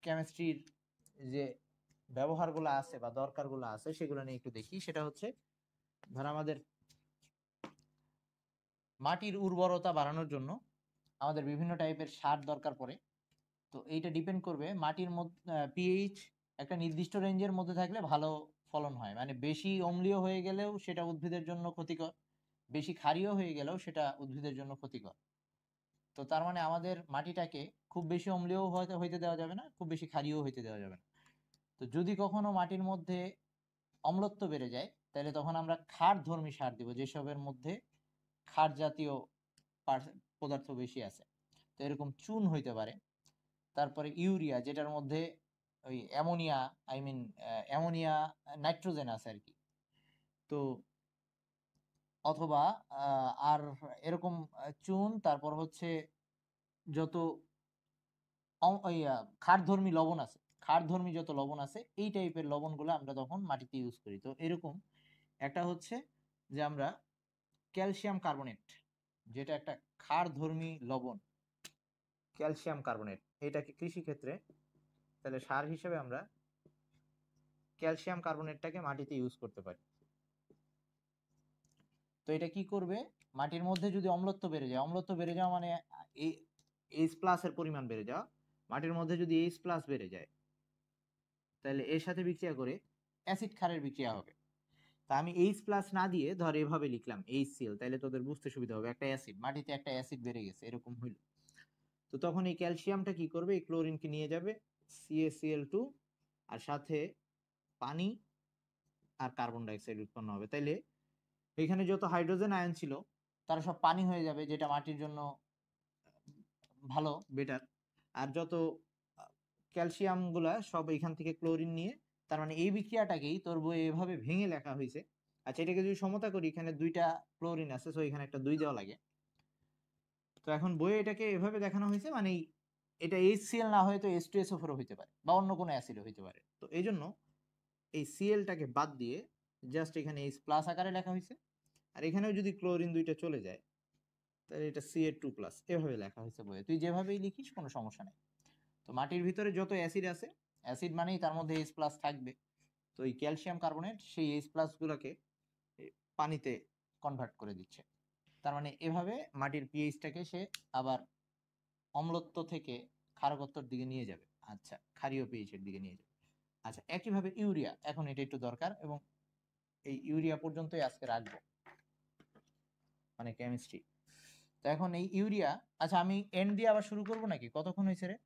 Speaker 1: কেমিস্ট্রির যে ব্যবহারগুলো আছে বা দরকারগুলো আছে সেগুলো নিয়ে একটু দেখি সেটা হচ্ছে ধর আমাদের মাটির উর্বরতা বাড়ানোর জন্য আমাদের বিভিন্ন টাইপের সার দরকার পড়ে তো এইটা ডিপেন্ড করবে মাটির মধ্যে পিএইচ একটা নির্দিষ্ট রেঞ্জের মধ্যে থাকলে ভালো ফলন হয় মানে বেশি অম্লীয় হয়ে গেলেও সেটা উদ্ভিদের জন্য ক্ষতিকর বেশি ক্ষারীয় হয়ে গেলেও সেটা উদ্ভিদের জন্য ক্ষতিকর তো তার মানে আমাদের মাটিটাকে খুব বেশি অম্লীয় হইতে দেওয়া যাবে না খুব বেশি ক্ষারীয় হইতে দেওয়া যাবে না তো যদি কখনো মাটির মধ্যে অম্লত্ব বেড়ে যায় তাহলে তখন আমরা খার ধর্মী সার দিব যেসবের মধ্যে খার জাতীয় পদার্থ বেশি আছে তো এরকম চুন হইতে পারে তারপরে ইউরিয়া যেটার মধ্যে ওই ammonia I mean ammonia nitrogen আছে আর কি তো অথবা আর এরকম চুন তারপর হচ্ছে যত খারধর্মী লবণ আছে খারধর্মী যত লবণ আছে এই টাইপের লবণগুলো আমরা তখন মাটিতে ইউজ করি তো এরকম একটা হচ্ছে যে আমরা ক্যালসিয়াম কার্বনেট যেটা একটা খারধর্মী লবণ ক্যালসিয়াম কার্বনেট এটাকে কৃষিক্ষেত্রে তাহলে সার হিসেবে আমরা ক্যালসিয়াম কার্বনেটটাকে মাটিতে ইউজ করতে পারি তো এটা কি করবে মাটির মধ্যে যদি অম্লত্ব বেড়ে যায় অম্লত্ব বেড়ে যাওয়া মানে এইচ প্লাস এর পরিমাণ বেড়ে যাওয়া মাটির মধ্যে যদি এইচ প্লাস বেড়ে যায় তাহলে এর সাথে বিক্রিয়া করে অ্যাসিড ক্ষারের বিক্রিয়া হবে তা আমি এইচ প্লাস না দিয়ে ধর এভাবে লিখলাম এইচ সিএল তাহলে তোদের বুঝতে সুবিধা হবে একটা অ্যাসিড মাটিতে একটা অ্যাসিড বেড়ে গেছে এরকম হইল তো তখন এই ক্যালসিয়ামটা কি করবে এই ক্লোরিনকে নিয়ে যাবে সিএসিএল টু আর সাথে পানি আর কার্বন ডাইঅক্সাইড উৎপন্ন হবে তাইলে এখানে যত হাইড্রোজেন আয়ন ছিল তারা সব পানি হয়ে যাবে যেটা মাটির জন্য ভালো বেটার আর যত ক্যালসিয়ামগুলা সব এখান থেকে ক্লোরিন নিয়ে তার মানে এই বিক্রিয়াটাকেই তোর বই এভাবে ভেঙে লেখা হয়েছে আচ্ছা এটাকে যদি সমতা করি এখানে দুইটা ক্লোরিন আছে সো এখানে একটা দুই দেওয়া লাগে তো এখন বইয়ে এটাকে এভাবে দেখানো হয়েছে মানে এটা এইচ সিএল না হয়তো তো এস টু এস ওফোর হইতে পারে বা অন্য কোনো অ্যাসিডও হইতে পারে তো এই জন্য এই সিএলটাকে বাদ দিয়ে জাস্ট এখানে এইচ প্লাস আকারে লেখা হয়েছে আর এখানেও যদি ক্লোরিন দুইটা চলে যায় তাহলে এটা সিএ টু প্লাস এভাবে লেখা হয়েছে বইয়ে তুই যেভাবেই লিখিস কোনো সমস্যা নেই তো মাটির ভিতরে যত অ্যাসিড আছে অ্যাসিড মানেই তার মধ্যে এইচ প্লাস থাকবে তো এই ক্যালসিয়াম কার্বনেট সেই এইচ প্লাসগুলোকে পানিতে কনভার্ট করে দিচ্ছে তার মানে এভাবে মাটির পিএইচটাকে সে আবার অম্লত্ব থেকে ক্ষারকত্তর দিকে নিয়ে যাবে আচ্ছা ক্ষারীয় পিএইচের দিকে নিয়ে যাবে আচ্ছা একইভাবে ইউরিয়া এখন এটা একটু দরকার এবং এই ইউরিয়া পর্যন্তই আজকে রাখবো মানে কেমিস্ট্রি তো এখন এই ইউরিয়া আচ্ছা আমি এন দিয়ে আবার শুরু করব নাকি কতক্ষণ হয়েছে রে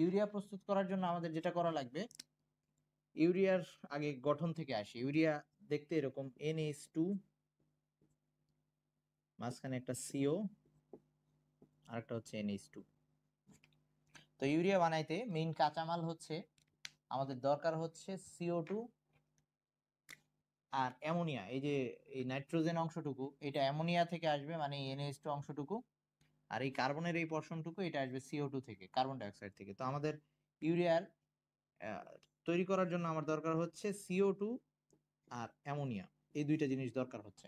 Speaker 1: ইউরিয়া প্রস্তুত করার জন্য আমাদের যেটা করা লাগবে ইউরিয়ার আগে গঠন থেকে আসে ইউরিয়া দেখতে এরকম এনএস টু মাঝখানে একটা সিও আর একটা হচ্ছে এনএইচ টু তো ইউরিয়া বানাইতে মেইন কাঁচামাল হচ্ছে আমাদের দরকার হচ্ছে সিও টু আর অ্যামোনিয়া এই যে এই নাইট্রোজেন অংশটুকু এটা অ্যামোনিয়া থেকে আসবে মানে এনএইচ টু অংশটুকু আর এই কার্বনের এই পর্ষণটুকু এটা আসবে সিও টু থেকে কার্বন ডাইঅক্সাইড থেকে তো আমাদের ইউরিয়ার তৈরি করার জন্য আমার দরকার হচ্ছে সিও টু আর অ্যামোনিয়া এই দুইটা জিনিস দরকার হচ্ছে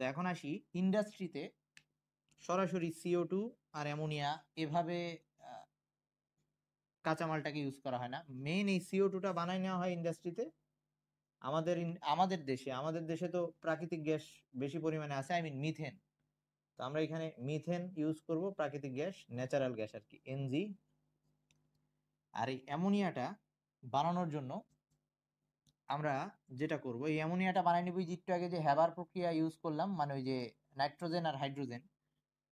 Speaker 1: তো এখন আসি ইন্ডাস্ট্রিতে সরাসরি সিও টু আর অ্যামোনিয়া এভাবে কাঁচামালটাকে ইউজ করা হয় না মেন এই সিও টুটা বানায় নেওয়া হয় ইন্ডাস্ট্রিতে আমাদের আমাদের দেশে আমাদের দেশে তো প্রাকৃতিক গ্যাস বেশি পরিমাণে আছে আই মিন মিথেন তো আমরা এখানে মিথেন ইউজ করব প্রাকৃতিক গ্যাস ন্যাচারাল গ্যাস আর কি এনজি আর এই অ্যামোনিয়াটা বানানোর জন্য আমরা যেটা করব এই অ্যামোনিয়াটা বানাই নিব যে একটু আগে যে হ্যাবার প্রক্রিয়া ইউজ করলাম মানে ওই যে নাইট্রোজেন আর হাইড্রোজেন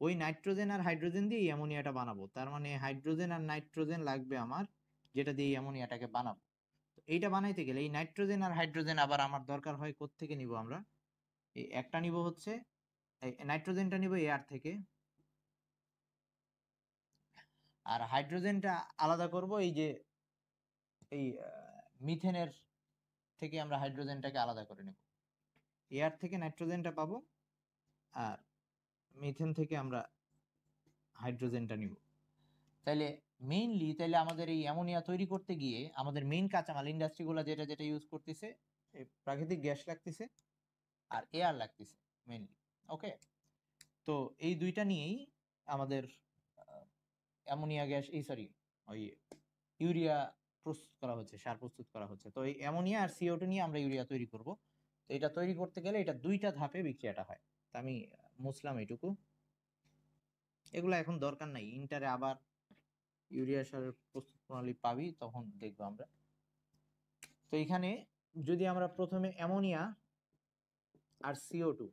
Speaker 1: ওই নাইট্রোজেন আর হাইড্রোজেন দিয়ে এই অ্যামোনিয়াটা বানাবো তার মানে হাইড্রোজেন আর নাইট্রোজেন লাগবে আমার যেটা দিয়ে এই অ্যামোনিয়াটাকে বানাবো তো এইটা বানাইতে গেলে এই নাইট্রোজেন আর হাইড্রোজেন আবার আমার দরকার হয় থেকে নিব আমরা এই একটা নিব হচ্ছে এই নাইট্রোজেনটা নিব এয়ার থেকে আর হাইড্রোজেনটা আলাদা করব এই যে এই মিথেনের থেকে আমরা হাইড্রোজেনটাকে আলাদা করে নেব এয়ার থেকে নাইট্রোজেনটা পাবো আর মিথেন থেকে আমরা হাইড্রোজেনটা নিব তাহলে মেইনলি তাহলে আমাদের এই অ্যামোনিয়া তৈরি করতে গিয়ে আমাদের মেইন কাঁচামাল ইন্ডাস্ট্রিগুলো যেটা যেটা ইউজ করতেছে প্রাকৃতিক গ্যাস লাগতেছে আর এয়ার লাগতেছে মেইনলি ওকে তো এই দুইটা নিয়েই আমাদের অ্যামোনিয়া গ্যাস এই সরি ওই ইউরিয়া প্রস্তুত করা হচ্ছে সার প্রস্তুত করা হচ্ছে তো এই অ্যামোনিয়া আর সিও টু নিয়ে আমরা ইউরিয়া তৈরি করব তো এটা তৈরি করতে গেলে এটা দুইটা ধাপে বিক্রিয়াটা হয় তো আমি মুসলাম এইটুকু এগুলো এখন দরকার নাই ইন্টারে আবার ইউরিয়া সারের প্রস্তুত প্রণালী পাবি তখন দেখবো আমরা তো এখানে যদি আমরা প্রথমে অ্যামোনিয়া আর সিও টু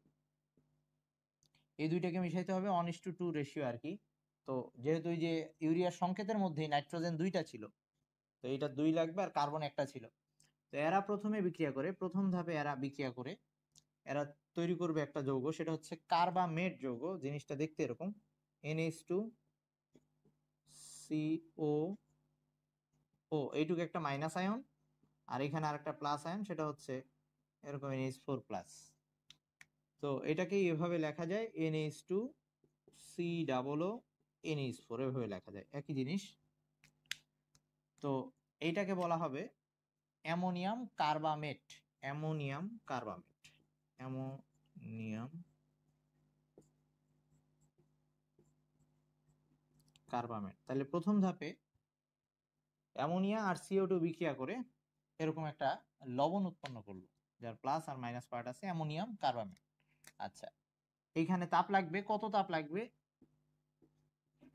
Speaker 1: এই দুইটাকে মিশাইতে হবে ওয়ান টু টু রেশিও আর কি তো যেহেতু যে ইউরিয়া সংকেতের মধ্যেই নাইট্রোজেন দুইটা ছিল তো এটা দুই লাগবে আর কার্বন একটা ছিল তো এরা প্রথমে বিক্রিয়া করে প্রথম ধাপে এরা বিক্রিয়া করে এরা তৈরি করবে একটা যৌগ সেটা হচ্ছে মেট যৌগ জিনিসটা দেখতে এরকম এনএস টু সিও ও এইটুকু একটা মাইনাস আয়ন আর এখানে আরেকটা প্লাস আয়ন সেটা হচ্ছে এরকম এনএস ফোর প্লাস তো এটাকে এভাবে লেখা যায় NS two C double O NS four এভাবে লেখা যায় একই জিনিস তো এইটাকে বলা হবে ammonium carbamate ammonium carbamate ammonium carbamate তাহলে প্রথম ধাপে অ্যামোনিয়া আর সিও টু বিক্রিয়া করে এরকম একটা লবণ উৎপন্ন করলো যার প্লাস আর মাইনাস পার্ট আছে অ্যামোনিয়াম কার্বামেট আচ্ছা এইখানে তাপ লাগবে কত তাপ লাগবে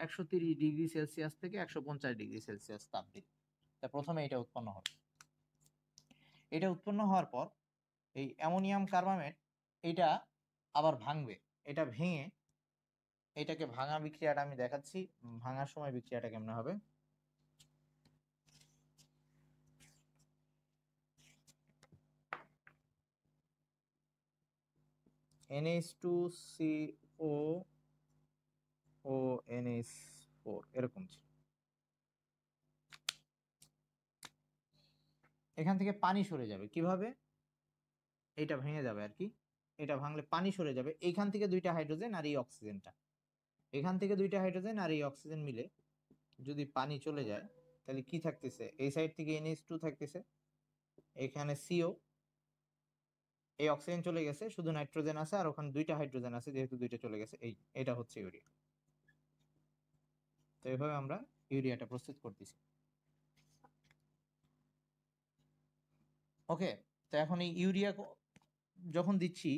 Speaker 1: একশো তিরিশ ডিগ্রি সেলসিয়াস থেকে একশো পঞ্চাশ ডিগ্রি সেলসিয়াস তাপবৃদ্ধি তা প্রথমে এটা উৎপন্ন হবে এটা উৎপন্ন হওয়ার পর এই অ্যামোনিয়াম কার্বামেট এটা আবার ভাঙবে এটা ভেঙে এটাকে ভাঙা বিক্রিয়াটা আমি দেখাচ্ছি ভাঙার সময় বিক্রিয়াটা কেমন হবে NH2CO O N S four এরকম ছিল এখান থেকে পানি সরে যাবে কিভাবে এটা ভেঙে যাবে আর কি এটা ভাঙলে পানি সরে যাবে এখান থেকে দুইটা হাইড্রোজেন আর এই অক্সিজেনটা এখান থেকে দুইটা হাইড্রোজেন আর এই অক্সিজেন মিলে যদি পানি চলে যায় তাহলে কি থাকতেছে এই সাইড থেকে এনএস টু থাকতেছে এখানে সিও এই অক্সিজেন চলে গেছে শুধু নাইট্রোজেন আছে আর ওখানে দুইটা হাইড্রোজেন আছে যেহেতু দুইটা চলে গেছে এই এটা হচ্ছে ইউরিয়া তো এভাবে আমরা ইউরিয়াটা প্রস্তুত করতেছি ওকে তো এখন এই ইউরিয়া যখন দিচ্ছি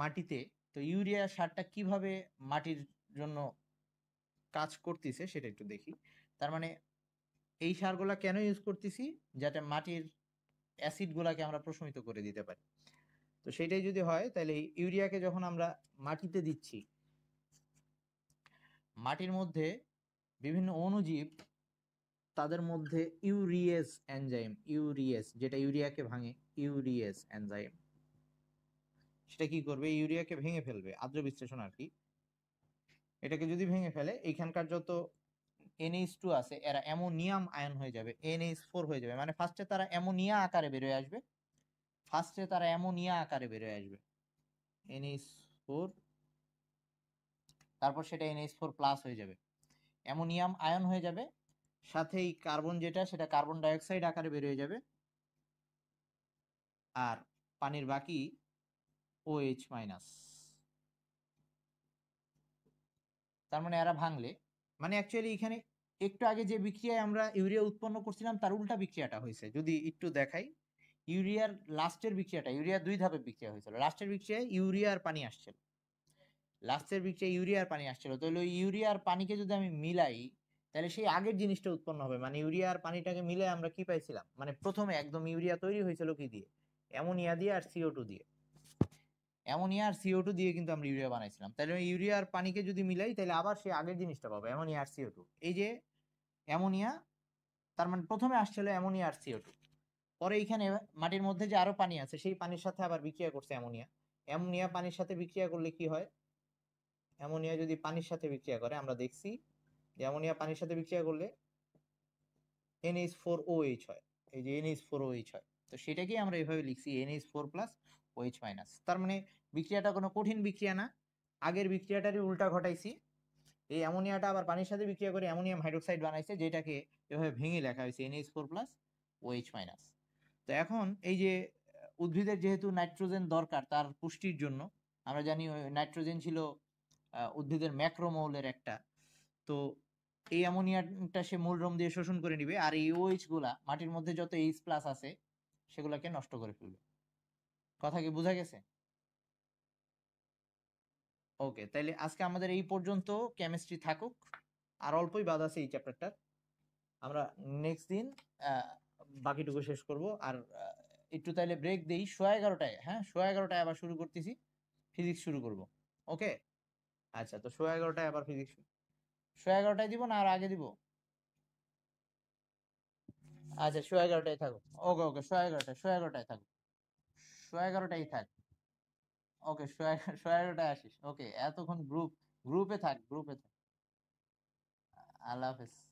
Speaker 1: মাটিতে তো ইউরিয়া সারটা কিভাবে মাটির জন্য কাজ করতেছে সেটা একটু দেখি তার মানে এই সারগুলা কেন ইউজ করতেছি যাতে মাটির অ্যাসিডগুলাকে আমরা প্রশমিত করে দিতে পারি তো সেটাই যদি হয় তাহলে ইউরিয়াকে যখন আমরা মাটিতে দিচ্ছি মাটির মধ্যে বিভিন্ন অণুজীব তাদের মধ্যে ইউরিয়েস এনজাইম ইউরিয়েস যেটা ইউরিয়াকে ভাঙে ইউরিয়েস এনজাইম সেটা কি করবে ইউরিয়াকে ভেঙে ফেলবে আদ্র বিশ্লেষণ আর কি এটাকে যদি ভেঙে ফেলে এইখানকার যত এনএইচ টু আছে এরা অ্যামোনিয়াম আয়ন হয়ে যাবে এনএইচ ফোর হয়ে যাবে মানে ফার্স্টে তারা অ্যামোনিয়া আকারে বেরোয় আসবে ফার্স্টে তারা অ্যামোনিয়া আকারে বেরোয় আসবে এনএইচ ফোর তারপর সেটা এনএইচ ফোর প্লাস হয়ে যাবে অ্যামোনিয়াম আয়ন হয়ে যাবে সাথেই কার্বন যেটা সেটা কার্বন ডাইঅক্সাইড আকারে বের হয়ে যাবে আর পানির বাকি ওএইচ মাইনাস তার মানে এরা ভাঙলে মানে অ্যাকচুয়ালি এখানে একটু আগে যে বিক্রিয়ায় আমরা ইউরিয়া উৎপন্ন করছিলাম তার উল্টা বিক্রিয়াটা হয়েছে যদি একটু দেখাই ইউরিয়ার লাস্টের বিক্রিয়াটা ইউরিয়া দুই ধাপে বিক্রিয়া হয়েছিল লাস্টের বিক্রিয়ায় ইউরিয়া আর পানি আসছিল লাস্টের বিক্রিয়া ইউরিয়ার পানি আসছিল তাহলে ওই ইউরিয়ার পানিকে যদি আমি মিলাই তাহলে সেই আগের জিনিসটা উৎপন্ন হবে মানে ইউরিয়ার পানিটাকে মিলে আমরা কি পাইছিলাম মানে প্রথমে একদম ইউরিয়া তৈরি হয়েছিল কি দিয়ে অ্যামোনিয়া দিয়ে আর সিও টু দিয়ে অ্যামোনিয়া আর সিও টু দিয়ে কিন্তু আমরা ইউরিয়া বানাইছিলাম তাহলে ওই ইউরিয়ার পানিকে যদি মিলাই তাহলে আবার সেই আগের জিনিসটা পাবো অ্যামোনিয়া আর সিও টু এই যে অ্যামোনিয়া তার মানে প্রথমে আসছিল অ্যামোনিয়া আর সিও টু পরে এইখানে মাটির মধ্যে যে আরও পানি আছে সেই পানির সাথে আবার বিক্রিয়া করছে অ্যামোনিয়া অ্যামোনিয়া পানির সাথে বিক্রিয়া করলে কি হয় অ্যামোনিয়া যদি পানির সাথে বিক্রিয়া করে আমরা দেখছি যে অ্যামোনিয়া পানির সাথে বিক্রিয়া করলে এইচ ফোর ও এইচ হয় এই যে এনএইচ ফোর ও এইচ হয় তো সেটাকে আমরা এভাবে লিখছি NH four plus H minus তার মানে বিক্রিয়াটা কোনো কঠিন বিক্রিয়া না আগের বিক্রিয়াটারই উল্টা ঘটাইছি এই অ্যামোনিয়াটা আবার পানির সাথে বিক্রিয়া করে অ্যামোনিয়াম হাইড্রোক্সাইড বানাইছে যেটাকে এভাবে ভেঙে লেখা হয়েছে NH four plus H minus তো এখন এই যে উদ্ভিদের যেহেতু নাইট্রোজেন দরকার তার পুষ্টির জন্য আমরা জানি নাইট্রোজেন ছিল উদ্ভিদের ম্যাক্রোমৌলের একটা তো এই অ্যামোনিয়াটা সে মূলরম দিয়ে শোষণ করে নিবে আর এই ওইচ গুলা মাটির মধ্যে যত এইচ প্লাস আছে সেগুলাকে নষ্ট করে ফেলবে কথা কি বোঝা গেছে ওকে তাহলে আজকে আমাদের এই পর্যন্ত কেমিস্ট্রি থাকুক আর অল্পই বাদ আছে এই চ্যাপ্টারটার আমরা নেক্সট দিন বাকিটুকু শেষ করব আর একটু তাহলে ব্রেক দেই সোয়া এগারোটায় হ্যাঁ সোয়া এগারোটায় আবার শুরু করতেছি ফিজিক্স শুরু করব ওকে আচ্ছা তো সোয়া এগারোটায় আবার ফিজিক্স সোয়া এগারোটায় দিব না আর আগে দিব আচ্ছা সোয়া এগারোটায় থাকো ওকে ওকে সোয়া এগারোটায় সোয়া এগারোটায় থাকো সোয়া এগারোটাই থাক ওকে সোয়া সোয়া এগারোটায় আসিস ওকে এতক্ষণ গ্রুপ গ্রুপে থাক গ্রুপে থাক আল্লাহ হাফেজ